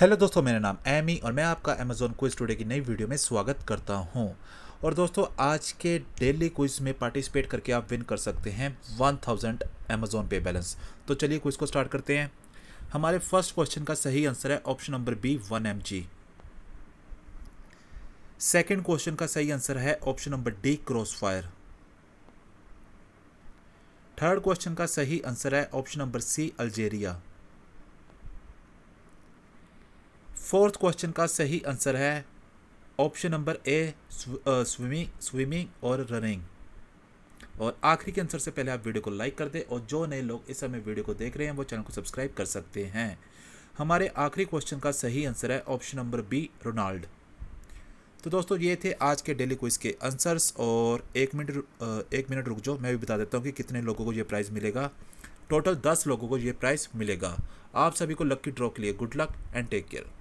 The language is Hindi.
हेलो दोस्तों मेरा नाम एमी और मैं आपका अमेजोन क्विज टुडे की नई वीडियो में स्वागत करता हूं और दोस्तों आज के डेली क्विज में पार्टिसिपेट करके आप विन कर सकते हैं 1000 थाउजेंड अमेजोन पे बैलेंस तो चलिए क्विज को स्टार्ट करते हैं हमारे फर्स्ट क्वेश्चन का सही आंसर है option number B one M G second question का सही आंसर है option number D cross fire third question का सही आंसर है option number C Algeria fourth question का सही आंसर है option number A swimming swimming और रनिंग और आखिरी के आंसर से पहले आप वीडियो को लाइक कर दें और जो नए लोग इस समय वीडियो को देख रहे हैं वो चैनल को सब्सक्राइब कर सकते हैं हमारे आखिरी क्वेश्चन का सही आंसर है ऑप्शन नंबर बी रोनाल्ड तो दोस्तों ये थे आज के डेली क्विज के आंसर्स और एक मिनट एक मिनट रुक जाओ मैं भी बता देता हूँ कि कितने लोगों को ये प्राइज़ मिलेगा टोटल दस लोगों को ये प्राइज़ मिलेगा आप सभी को लक्की ड्रॉ के लिए good luck and take care